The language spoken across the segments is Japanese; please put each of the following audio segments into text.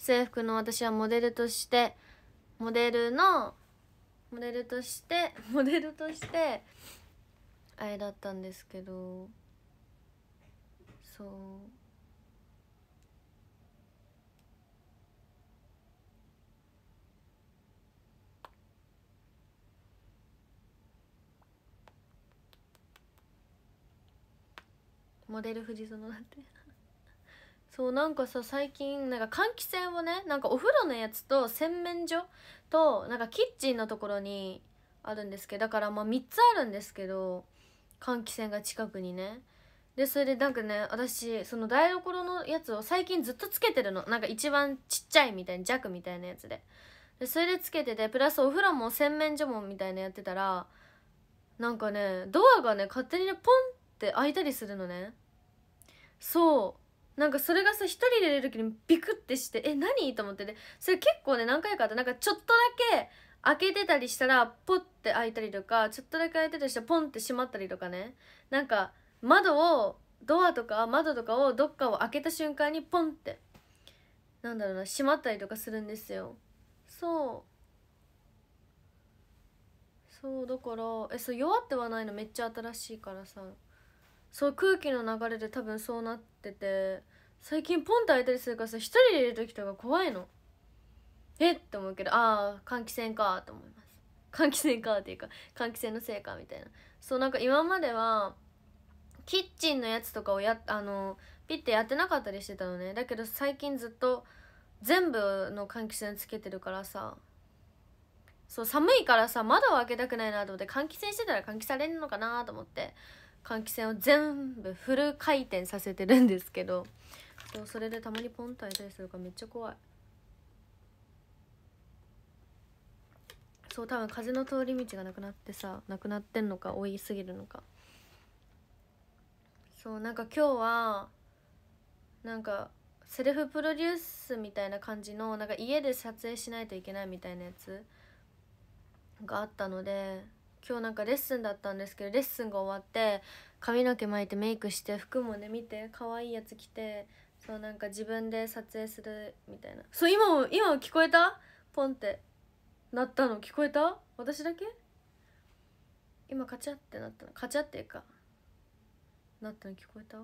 制服の私はモデルとしてモデルのモデルとして モデルとしてあれだったんですけどそうモデル藤園だってそうなんかさ最近なんか換気扇をねなんかお風呂のやつと洗面所となんかキッチンのところにあるんですけどだからまあ3つあるんですけど換気扇が近くにねでそれでなんかね私その台所のやつを最近ずっとつけてるのなんか一番ちっちゃいみたいな弱みたいなやつででそれでつけててプラスお風呂も洗面所もみたいなやってたらなんかねドアがね勝手にねポンって開いたりするのねそうなんかそれがさ1人で出る時にビクってしてえ何と思ってて。それ結構ね何回かあってなんかちょっとだけ開けてたりしたらポッて開いたりとかちょっとだけ開いてたりしたらポンって閉まったりとかねなんか窓をドアとか窓とかをどっかを開けた瞬間にポンってなんだろうな閉まったりとかするんですよそうそうだからえそう弱ってはないのめっちゃ新しいからさそう空気の流れで多分そうなってて最近ポンと開いたりするからさ一人でいる時とか怖いのえって思うけどああ換気扇かと思います換気扇かっていうか換気扇のせいかみたいなそうなんか今まではキッチンのやつとかをやあのピッてやってなかったりしてたのねだけど最近ずっと全部の換気扇つけてるからさそう寒いからさ窓を開けたくないなと思って換気扇してたら換気されるのかなと思って換気扇を全部フル回転させてるんですけどそそれでたまにポンと開いたりするからめっちゃ怖いそう多分風の通り道がなくなってさなくなってんのか多いすぎるのかそうなんか今日はなんかセルフプロデュースみたいな感じのなんか家で撮影しないといけないみたいなやつがあったので今日なんかレッスンだったんですけどレッスンが終わって髪の毛巻いてメイクして服もね見て可愛いやつ着てそうなんか自分で撮影するみたいなそう今も今も聞こえたポンってなったの聞こえた私だけ今カチャってなったのカチャっていうかなったの聞こえた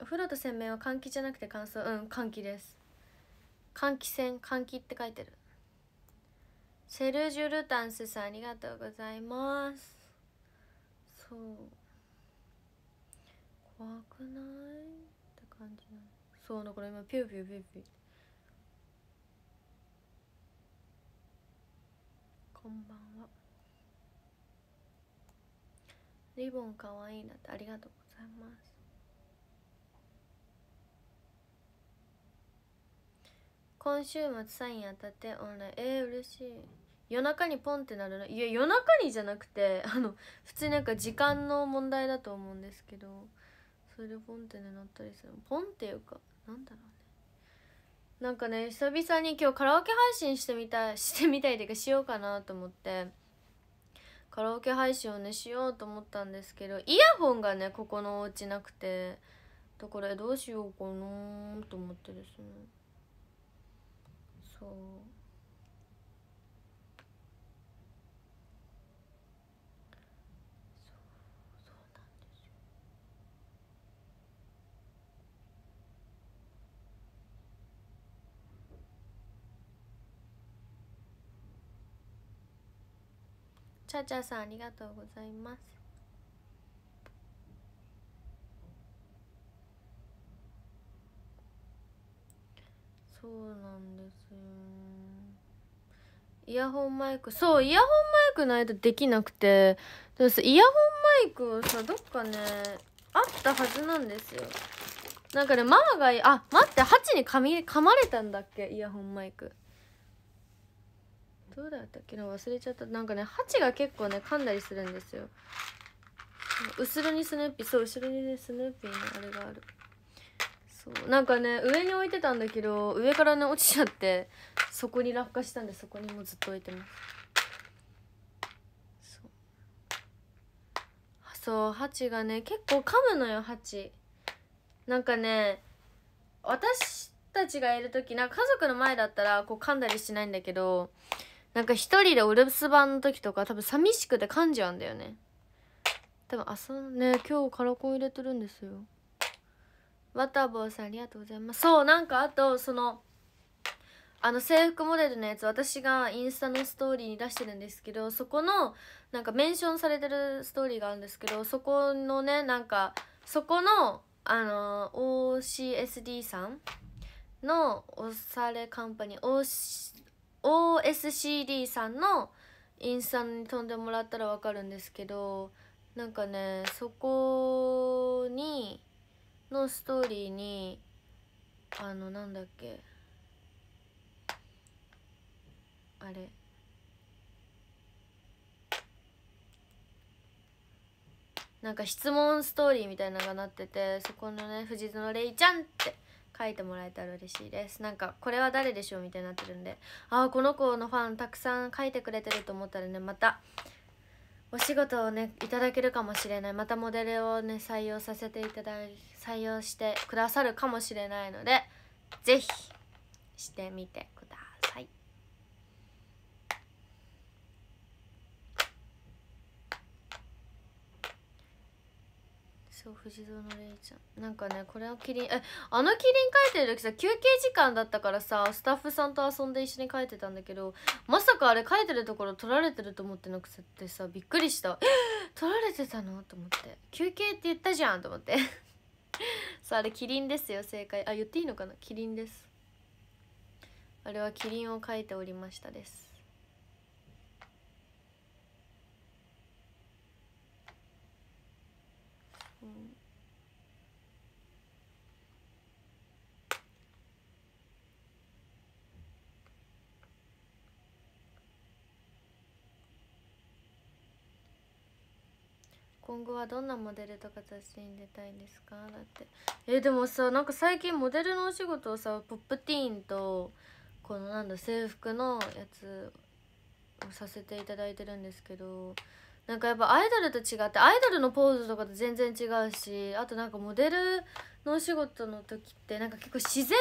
お風呂と洗面は換気じゃなくて乾燥うん換気です換気扇換気って書いてるセルジュルタンスさんありがとうございますそう怖くないって感じなのそうだから今ピューピューピューピューこんばんはリボンかわいいなってありがとうございます今週末サイン当たってオンラインえー、嬉しい夜中にポンってなるないや夜中にじゃなくてあの普通になんか時間の問題だと思うんですけどそれでポンって乗ったりするポンっていうかなんだろうねなんかね久々に今日カラオケ配信してみたいしてみたいというかしようかなと思ってカラオケ配信をねしようと思ったんですけどイヤホンがねここのお家なくてだからどうしようかなと思ってですねそうチャチャさんありがとうございますそうなんですよイヤホンマイクそうイヤホンマイクないとできなくてでもイヤホンマイクをさどっかねあったはずなんですよなんかねママがあ待ってハチに噛み噛まれたんだっけイヤホンマイクどうだったっけな忘れちゃったなんかねハが結構ね噛んだりするんですよ後ろにスヌーピーそう後ろにねスヌーピーのあれがあるそうなんかね上に置いてたんだけど上からね落ちちゃってそこに落下したんでそこにもずっと置いてますそううチがね結構噛むのよハチなんかね私たちがいる時なんか家族の前だったらこう噛んだりしないんだけどなんか一人でお留守番の時とか多分寂しくて噛んじゃうんだよね多分朝ね今日カラコン入れてるんですよわたぼうさんありがとうございますそうなんかあとそのあの制服モデルのやつ私がインスタのストーリーに出してるんですけどそこのなんかメンションされてるストーリーがあるんですけどそこのねなんかそこのあの OCSD さんのおされカンパニー OC OSCD さんのインスタに飛んでもらったら分かるんですけどなんかねそこにのストーリーにあのなんだっけあれなんか質問ストーリーみたいなのがなっててそこのね「藤園レイちゃん」って書いてもらえたら嬉しいですなんかこれは誰でしょうみたいになってるんでああこの子のファンたくさん書いてくれてると思ったらねまたお仕事をねいただけるかもしれないまたモデルをね採用させていただ採用してくださるかもしれないので是非してみてくださいそう藤堂のれいちゃんなんかねこれのキリンえあのキリン描いてる時さ休憩時間だったからさスタッフさんと遊んで一緒に描いてたんだけどまさかあれ描いてるところ撮られてると思ってなくてさびっくりしたえ撮られてたのと思って休憩って言ったじゃんと思って そうあれキリンですよ正解あ言っていいのかなキリンですあれはキリンを描いておりましたです今後はどんなモデルとか雑誌に出たいんですかだってえでもさなんか最近モデルのお仕事をさポップティーンとこのなんだ制服のやつをさせていただいてるんですけどなんかやっぱアイドルと違ってアイドルのポーズとかと全然違うしあとなんかモデルのお仕事の時ってなんか結構自然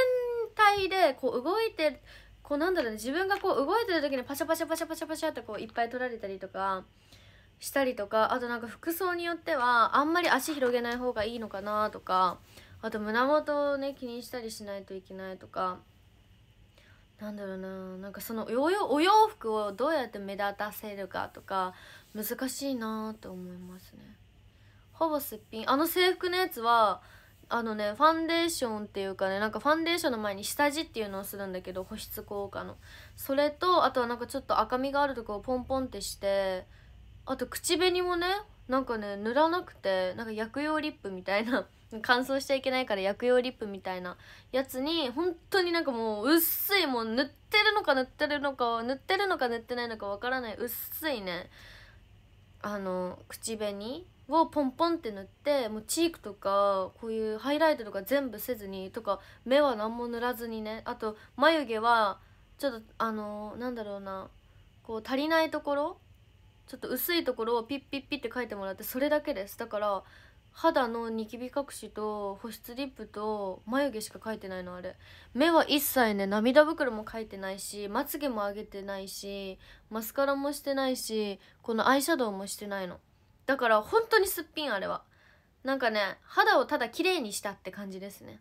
体でこう動いてこうなんだろうね自分がこう動いてる時にパシャパシャパシャパシャパシャってこういっぱい撮られたりとか。したりとかあとなんか服装によってはあんまり足広げない方がいいのかなとかあと胸元をね気にしたりしないといけないとかなんだろうななんかそのお洋服をどうやって目立たせるかとか難しいなと思いますねほぼすっぴんあの制服のやつはあのねファンデーションっていうかねなんかファンデーションの前に下地っていうのをするんだけど保湿効果のそれとあとはなんかちょっと赤みがあるとこをポンポンってしてあと口紅もねなんかね塗らなくてなんか薬用リップみたいな 乾燥しちゃいけないから薬用リップみたいなやつに本当になんかもう薄いもう塗ってるのか塗ってるのか塗ってるのか塗ってないのかわからない薄いねあの口紅をポンポンって塗ってもうチークとかこういうハイライトとか全部せずにとか目は何も塗らずにねあと眉毛はちょっとあのなんだろうなこう足りないところちょっと薄いところをピッピッピッって書いてもらってそれだけですだから肌のニキビ隠しと保湿リップと眉毛しか描いてないのあれ目は一切ね涙袋も描いてないしまつげも上げてないしマスカラもしてないしこのアイシャドウもしてないのだから本当にすっぴんあれはなんかね肌をただ綺麗にしたって感じですね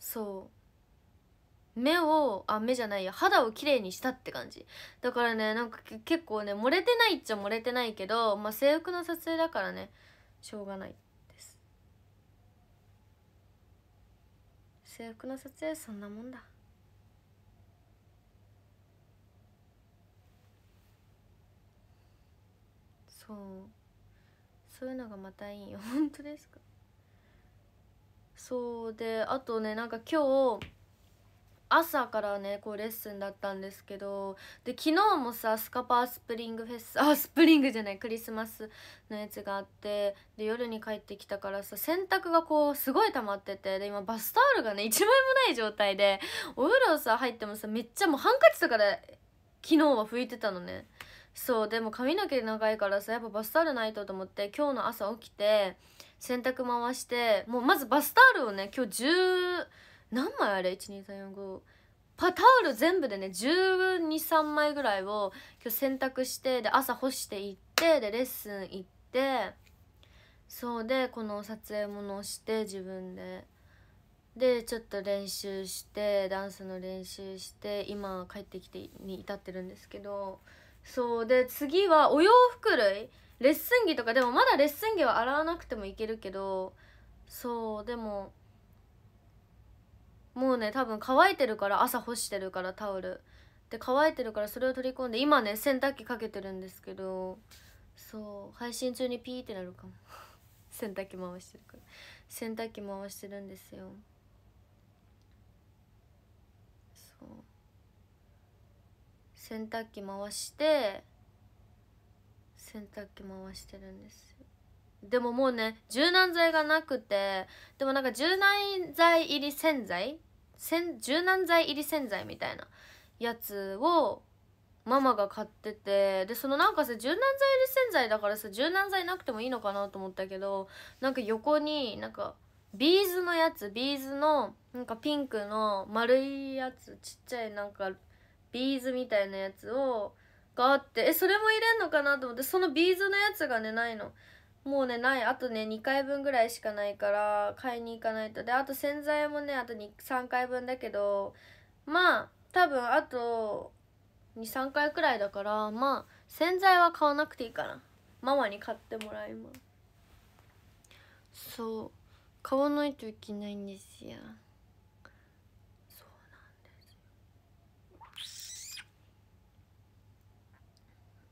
そう目をあ目じゃないや肌をきれいにしたって感じだからねなんか結構ね漏れてないっちゃ漏れてないけど、まあ、制服の撮影だからねしょうがないです制服の撮影そんなもんだそうそういうのがまたいいよ本当ですかそうであとねなんか今日朝からねこうレッスンだったんですけどで昨日もさスカパースプリングフェスあスプリングじゃないクリスマスのやつがあってで夜に帰ってきたからさ洗濯がこうすごい溜まっててで今バスタオルがね1枚もない状態でお風呂さ入ってもさめっちゃもうハンカチとかで昨日は拭いてたのねそうでも髪の毛長いからさやっぱバスタオルないとと思って今日の朝起きて洗濯回してもうまずバスタオルをね今日10何枚あれ12345パタオル全部でね123枚ぐらいを今日洗濯してで朝干していってでレッスン行ってそうでこの撮影物をして自分ででちょっと練習してダンスの練習して今帰ってきてに至ってるんですけどそうで次はお洋服類レッスン着とかでもまだレッスン着は洗わなくてもいけるけどそうでももうね多分乾いてるから朝干してるからタオルで乾いてるからそれを取り込んで今ね洗濯機かけてるんですけどそう配信中にピーってなるかも 洗濯機回してるから洗濯機回してるんですよそう洗濯機回して洗濯機回してるんですよでももうね柔軟剤がなくてでもなんか柔軟剤入り洗剤柔軟剤入り洗剤みたいなやつをママが買っててでそのなんかさ柔軟剤入り洗剤だからさ柔軟剤なくてもいいのかなと思ったけどなんか横になんかビーズのやつビーズのなんかピンクの丸いやつちっちゃいなんかビーズみたいなやつをがあってえそれも入れんのかなと思ってそのビーズのやつがねないのもうねないあとね2回分ぐらいしかないから買いに行かないとであと洗剤もねあと3回分だけどまあ多分あと23回くらいだからまあ洗剤は買わなくていいかなママに買ってもらいますそう買わないといけないんですよそうなんです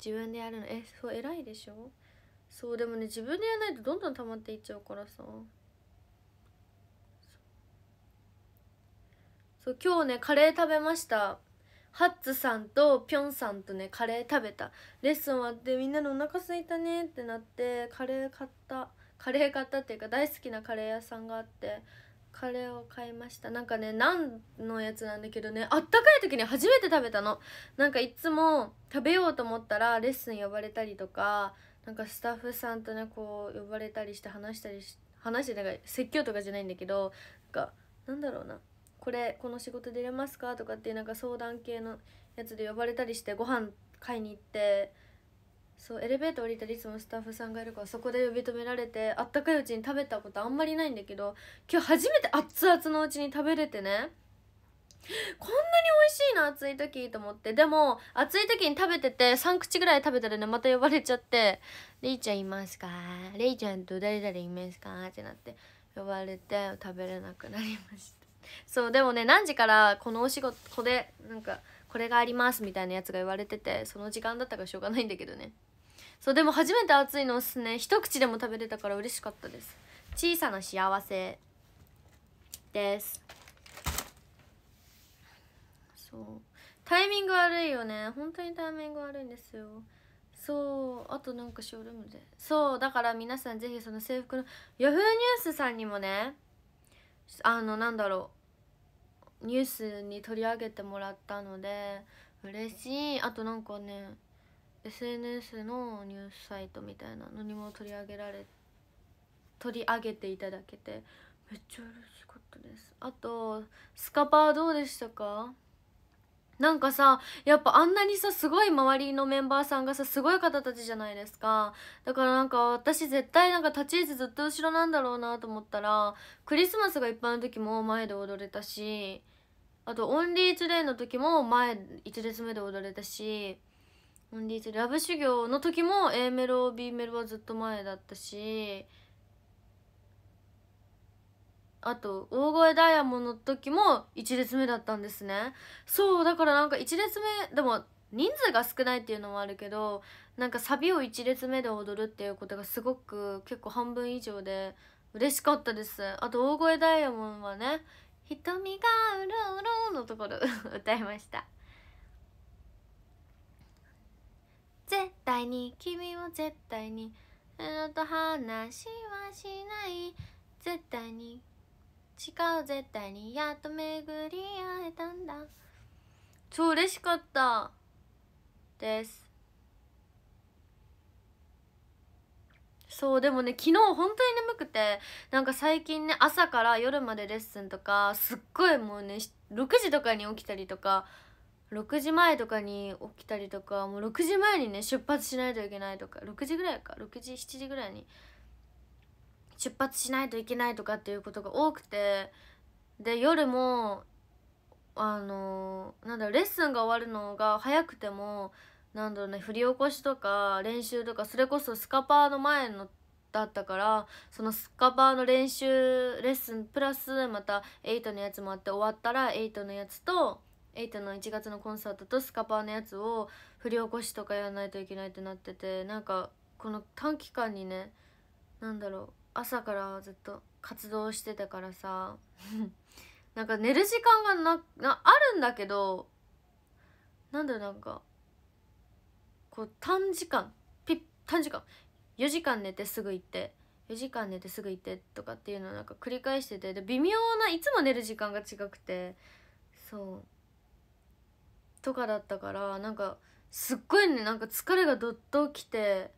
自分でやるのえそう偉いでしょそうでもね自分でやらないとどんどん溜まっていっちゃうからさそう今日ねカレー食べましたハッツさんとぴょんさんとねカレー食べたレッスン終わってみんなのお腹すいたねってなってカレー買ったカレー買ったっていうか大好きなカレー屋さんがあってカレーを買いましたなんかね何のやつなんだけどねあったかい時に初めて食べたのなんかいつも食べようと思ったらレッスン呼ばれたりとかなんかスタッフさんとねこう呼ばれたりして話したりし話してだから説教とかじゃないんだけどなんかなんだろうなこれこの仕事出れますかとかっていうなんか相談系のやつで呼ばれたりしてご飯買いに行ってそうエレベーター降りたりいつもスタッフさんがいるからそこで呼び止められてあったかいうちに食べたことあんまりないんだけど今日初めて熱々のうちに食べれてねこんなに美味しいの暑い時と思ってでも暑い時に食べてて3口ぐらい食べたらねまた呼ばれちゃって「レイちゃんいますかレイちゃんと誰々いますか?」ってなって呼ばれて食べれなくなりましたそうでもね何時からこのお仕事これなんかこれがありますみたいなやつが言われててその時間だったからしょうがないんだけどねそうでも初めて暑いのおすすめ一口でも食べれたから嬉しかったです小さな幸せですそうタイミング悪いよね本当にタイミング悪いんですよそうあとなんかショールームでそうだから皆さんぜひその制服の Yahoo ニュースさんにもねあのなんだろうニュースに取り上げてもらったので嬉しいあとなんかね SNS のニュースサイトみたいなのにも取り上げられ取り上げていただけてめっちゃ嬉しかったですあとスカパーどうでしたかなんかさやっぱあんなにさすごい周りのメンバーさんがさすごい方たちじゃないですかだからなんか私絶対なんか立ち位置ずっと後ろなんだろうなと思ったらクリスマスがいっぱいの時も前で踊れたしあとオンリーツデーの時も前1列目で踊れたしオンリーツラブ修行の時も A メロ B メロはずっと前だったしあと大声ダイヤモンドの時も1列目だったんですねそうだからなんか1列目でも人数が少ないっていうのもあるけどなんかサビを1列目で踊るっていうことがすごく結構半分以上で嬉しかったですあと大声ダイヤモンドはね「瞳がうろうろ」のところ 歌いました絶対に君を絶対にあなと話はしない絶対に誓う絶対にやっと巡り会えたんだ超嬉しかったですそうでもね昨日本当に眠くてなんか最近ね朝から夜までレッスンとかすっごいもうね6時とかに起きたりとか6時前とかに起きたりとかもう6時前にね出発しないといけないとか6時ぐらいか6時7時ぐらいに出発しないといけないとかっていうことが多くてで夜もあのなんだろうレッスンが終わるのが早くてもなんだろうね振り起こしとか練習とかそれこそスカパーの前のだったからそのスカパーの練習レッスンプラスまた8のやつもあって終わったら8のやつと8の1月のコンサートとスカパーのやつを振り起こしとかやらないといけないってなっててなんかこの短期間にね何だろう朝からずっと活動してたからさ なんか寝る時間がななあるんだけどなんだろうなんかこう短時間ピッ短時間4時間寝てすぐ行って4時間寝てすぐ行ってとかっていうのをなんか繰り返しててで微妙ないつも寝る時間が違くてそうとかだったからなんかすっごいねなんか疲れがどっときて。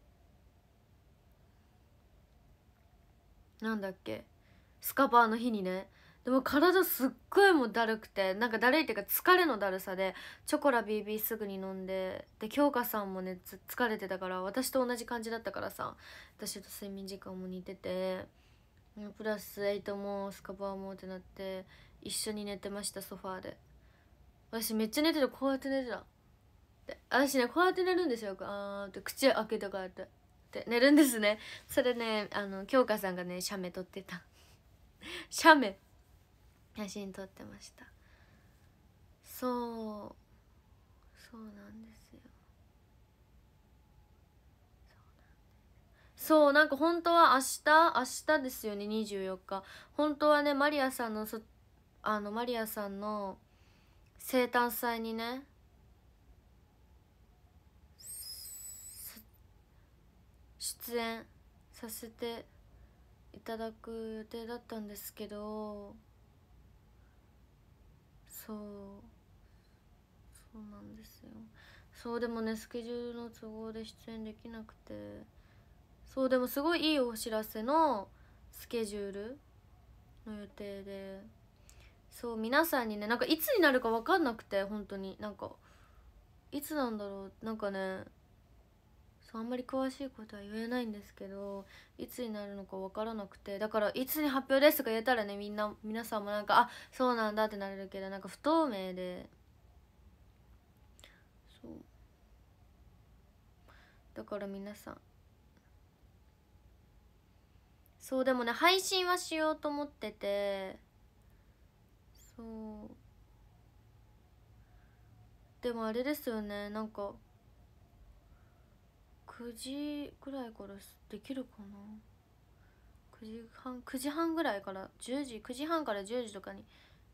なんだっけスカパーの日にねでも体すっごいもうだるくてなんかだるいっていうか疲れのだるさでチョコラ BB すぐに飲んでで京香さんもね疲れてたから私と同じ感じだったからさ私と睡眠時間も似ててプラス8もスカパーもってなって一緒に寝てましたソファーで私めっちゃ寝てるこうやって寝てたで私ねこうやって寝るんですよあーって口開けてこうやってって寝るんですねそれねあの京香さんがね写メ撮ってた 写メ写真撮ってましたそうそうなんですよそうなんか本当は明日明日ですよね24日本当はねマリアさんのそあのマリアさんの生誕祭にね出演させていただく予定だったんですけどそうそうなんですよそうでもねスケジュールの都合で出演できなくてそうでもすごいいいお知らせのスケジュールの予定でそう皆さんにねなんかいつになるか分かんなくて本当になんかいつなんだろうなんかねそうあんまり詳しいことは言えないんですけどいつになるのか分からなくてだからいつに発表ですとか言えたらねみんな皆さんもなんかあそうなんだってなれるけどなんか不透明でそうだから皆さんそうでもね配信はしようと思っててそうでもあれですよねなんか9時ぐらいからできるかな9時半9時半ぐらいから10時9時半から10時とかに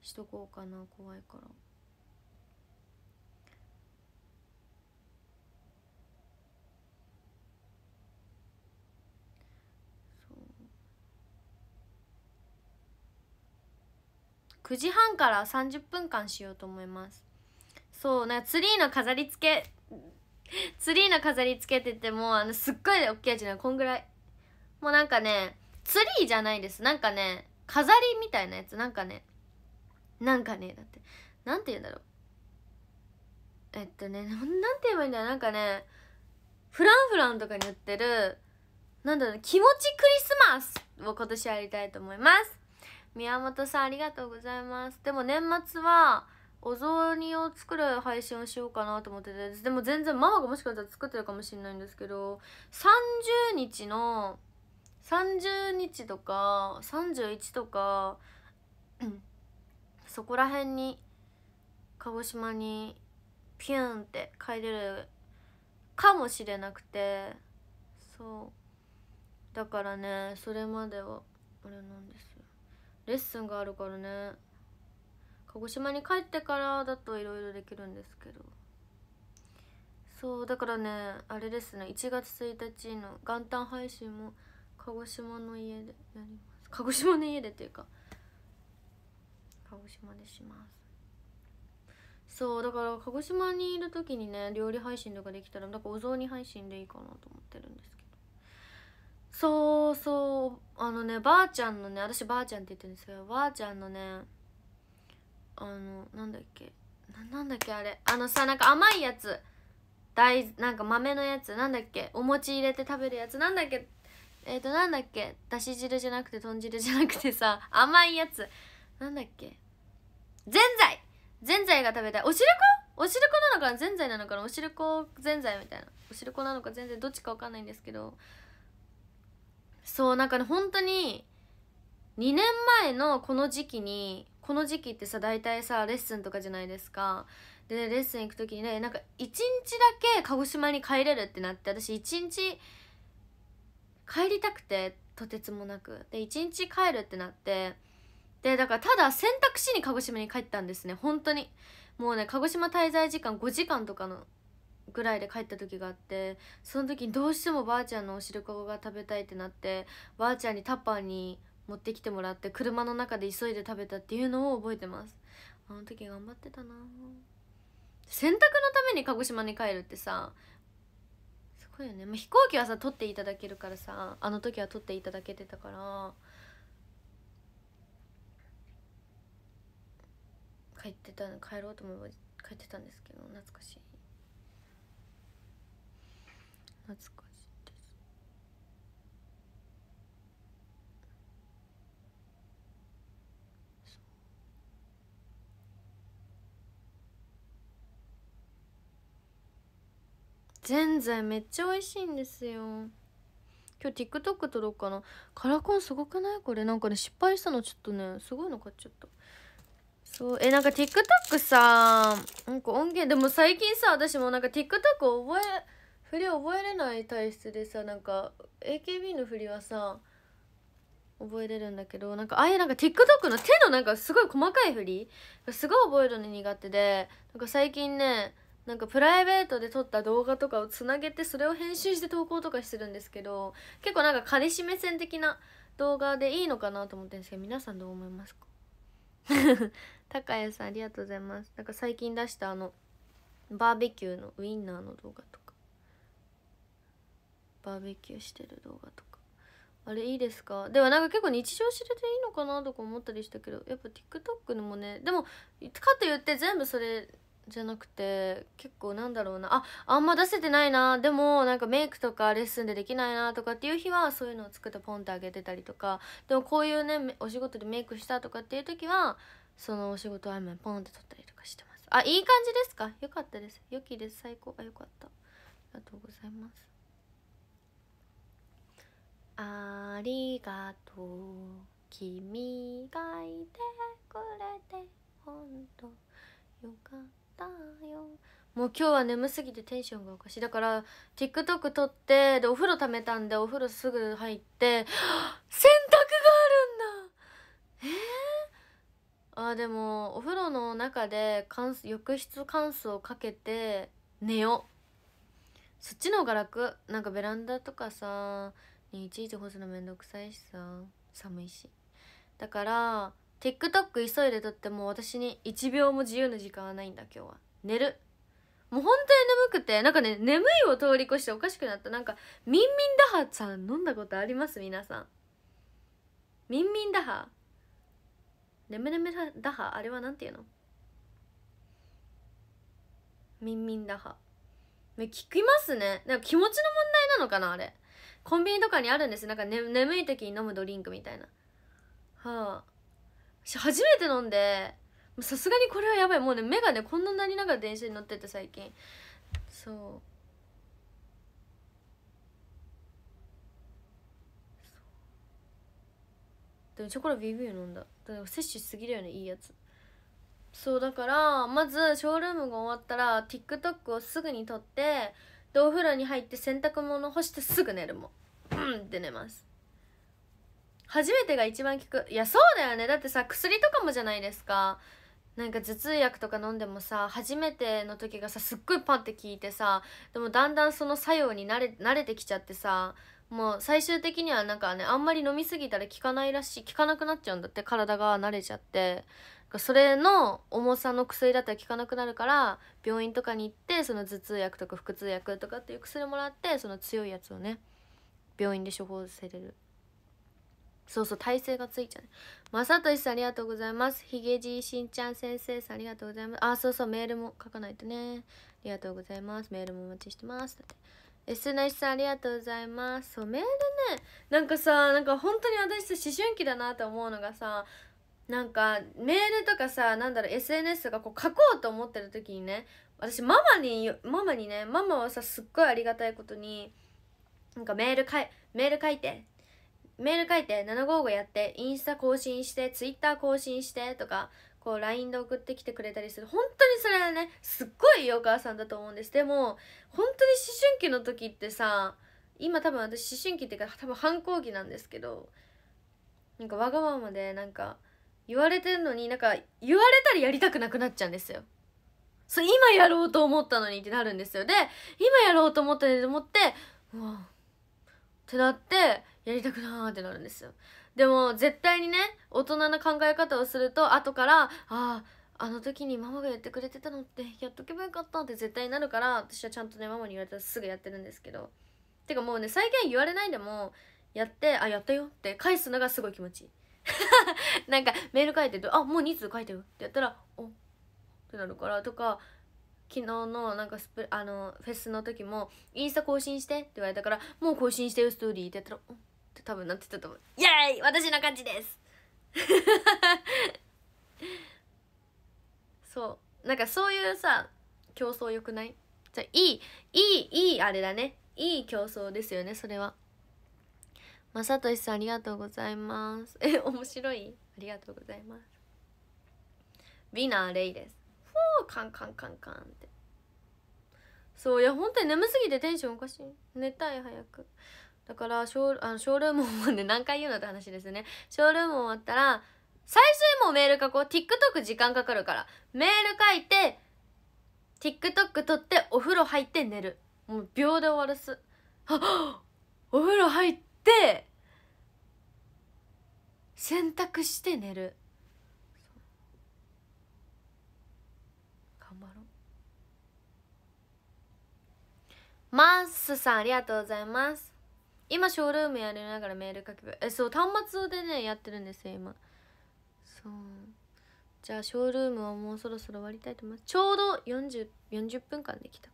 しとこうかな怖いから9時半から30分間しようと思いますそうなツリーの飾り付け ツリーの飾りつけててもあのすっごい大きいやつなこんぐらいもうなんかねツリーじゃないですなんかね飾りみたいなやつなんかねなんかねだってなんて言うんだろうえっとねなんて言えばいいんだよなんかねフランフランとかに売ってるなんだろう気持ちクリスマスを今年やりたいと思います宮本さんありがとうございますでも年末はお雑煮を作る配信をしようかなと思っててでも全然ママがもしかしたら作ってるかもしれないんですけど30日の30日とか31とかそこら辺に鹿児島にピューンって帰れるかもしれなくてそうだからねそれまではあれなんですよレッスンがあるからね鹿児島に帰ってからだといろいろできるんですけどそうだからねあれですね1月1日の元旦配信も鹿児島の家でやります鹿児島の家でっていうか鹿児島でしますそうだから鹿児島にいる時にね料理配信とかできたらんかお雑煮配信でいいかなと思ってるんですけどそうそうあのねばあちゃんのね私ばあちゃんって言ってるんですけどばあちゃんのねあのなんだっけなんだっけあれあのさなんか甘いやつ大なんか豆のやつなんだっけお餅入れて食べるやつなんだっけえっ、ー、となんだっけだし汁じゃなくて豚汁じゃなくてさ 甘いやつなんだっけぜんざいぜんざいが食べたいおしるこおしるこなのかなぜんざいなのかなおしるこぜんざいみたいなおしるこなのか全然どっちかわかんないんですけどそうなんかね本当に2年前のこの時期にこの時期ってさ大体さレッスンとかじゃないですかで、レッスン行く時にねなんか1日だけ鹿児島に帰れるってなって私1日帰りたくてとてつもなくで1日帰るってなってでだからただ選択肢に鹿児島に帰ったんですね本当にもうね鹿児島滞在時間5時間とかのぐらいで帰った時があってその時にどうしてもばあちゃんのお汁粉が食べたいってなってばあちゃんにタッパーに持ってきてもらって車の中で急いで食べたっていうのを覚えてますあの時頑張ってたな洗濯のために鹿児島に帰るってさすごいよね、まあ、飛行機はさ取っていただけるからさあの時は取っていただけてたから帰ってた帰ろうと思えば帰ってたんですけど懐かしい懐かしいぜんざいめっちゃ美味しいんですよ今日 TikTok 撮ろうかなカラコンすごくないこれなんかね失敗したのちょっとねすごいの買っちゃったそうえなんか TikTok さなんか音源でも最近さ私もなんか TikTok 覚え振り覚えれない体質でさなんか AKB の振りはさ覚えれるんだけどなんかああいうなんか TikTok の手のなんかすごい細かい振りがすごい覚えるの苦手でなんか最近ねなんかプライベートで撮った動画とかをつなげてそれを編集して投稿とかしてるんですけど結構なんか彼氏目線的な動画でいいのかなと思ってるんですけど皆さんどう思いますか 高谷さんありがとうございますなんか最近出したあのバーベキューのウインナーの動画とかバーベキューしてる動画とかあれいいですかではなんか結構日常知れていいのかなとか思ったりしたけどやっぱ TikTok のもねでもかといって全部それじゃなくて結構なんだろうなああんま出せてないなでもなんかメイクとかレッスンでできないなとかっていう日はそういうのを作ってポンってあげてたりとかでもこういうねお仕事でメイクしたとかっていう時はそのお仕事合間にポンって取ったりとかしてますあいい感じですかよかったです良きです最高あよかったありがとうございますありがとう君がいてくれてほんとよかったたよもう今日は眠すぎてテンションがおかしいだから TikTok 撮ってでお風呂ためたんでお風呂すぐ入って 洗濯があるんだええー、あでもお風呂の中で浴室乾燥かけて寝よそっちの方が楽なんかベランダとかさにいちいち干すのめんどくさいしさ寒いしだから TikTok 急いで撮っても私に1秒も自由な時間はないんだ今日は寝るもう本当に眠くてなんかね眠いを通り越しておかしくなったなんかミンミンダハさん飲んだことあります皆さんミンミンダハねむねむダハあれはなんていうのミンミンダハ聞きますねなんか気持ちの問題なのかなあれコンビニとかにあるんですなんか、ね、眠い時に飲むドリンクみたいなはあ私初めて飲んでさすがにこれはやばいもうね目がねこんなになりながら電車に乗ってて最近そうでもチョコラ BB 飲んだでも摂取しすぎるよねいいやつそうだからまずショールームが終わったら TikTok をすぐに撮ってでお風呂に入って洗濯物干してすぐ寝るもんうんって寝ます初めてが一番効くいやそうだよねだってさ薬とかもじゃないですかなんか頭痛薬とか飲んでもさ初めての時がさすっごいパンって効いてさでもだんだんその作用に慣れ慣れてきちゃってさもう最終的にはなんかねあんまり飲みすぎたら効かないらしい効かなくなっちゃうんだって体が慣れちゃってそれの重さの薬だったら効かなくなるから病院とかに行ってその頭痛薬とか腹痛薬とかっていう薬もらってその強いやつをね病院で処方されるそうそう体勢がついちゃうまさとしさんありがとうございますひげじいしんちゃん先生さんありがとうございますあそうそうメールも書かないとねありがとうございますメールもお待ちしてますだって S なしさんありがとうございますそうメールねなんかさなんか本当に私さ思春期だなと思うのがさなんかメールとかさなんだろう SNS とかこう書こうと思ってる時にね私ママにママにねママはさすっごいありがたいことになんかメールかいメール書いてメール書いて755やってインスタ更新してツイッター更新してとかこう LINE で送ってきてくれたりする本当にそれはねすっごいいいお母さんだと思うんですでも本当に思春期の時ってさ今多分私思春期っていうか多分反抗期なんですけどなんかわがままでなんか言われてるのになんか言われたりやりたくなくなっちゃうんですよそう今やろうと思ったのにってなるんですよで今やろうと思ったのにと思ってうわってなってやりたくなーってなるんですよでも絶対にね大人の考え方をすると後からあああの時にママがやってくれてたのってやっとけばよかったって絶対になるから私はちゃんとねママに言われたらすぐやってるんですけどてかもうね最近言われないでもやってあやったよって返すのがすごい気持ちいい なんかメール書いてると「あもう2通書いてよってやったらおってなるからとか昨日のなんかスプあのフェスの時もインスタ更新してって言われたからもう更新してよストーリーってやったらおっ多分なってたと思うイエーイ私の感じです そうなんかそういうさ競争よくないじゃいいいいいいあれだねいい競争ですよねそれはまさとしさんありがとうございますえ面白いありがとうございますビナーレイですふーカンカンカンカンってそういや本当に眠すぎてテンションおかしい寝たい早くだからショーあのショールーム終わって何回言うのって話ですねショールーム終わったら最初にもメール書こう TikTok 時間かかるからメール書いて TikTok 撮ってお風呂入って寝るもう秒で終わらすあお風呂入って洗濯して寝る頑張ろうマースさんありがとうございます今ショールームやりながらメール書けばえそう端末でねやってるんですよ今そうじゃあショールームはもうそろそろ終わりたいと思いますちょうど 40, 40分間できた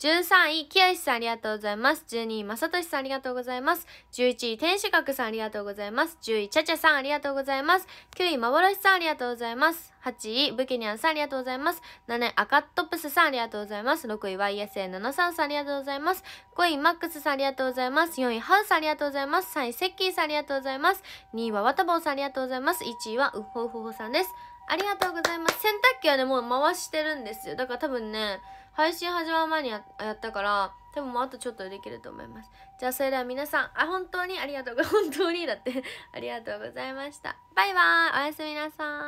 13位、きよしさんありがとうございます。12位、まさとしさんありがとうございます。11位、天使閣さんありがとうございます。10位、ちゃちゃさんありがとうございます。9位、幻さんありがとうございます。8位、ブケニャンさんありがとうございます。7位、アカットプスさんありがとうございます。6位、YSA73 さんありがとうございます。5位、マックスさんありがとうございます。4位、ハウスありがとうございます。3位、セッキーさんありがとうございます。2位は、わたぼうさんありがとうございます。1位は、ッホウホホさんです。ありがとうございます。洗濯機はね、もう回してるんですよ。だから多分ね、配信始まる前にやったから、多分もうあとちょっとでできると思います。じゃあそれでは皆さん、あ、本当にありがとう、本当にだってありがとうございました。バイバーイおやすみなさい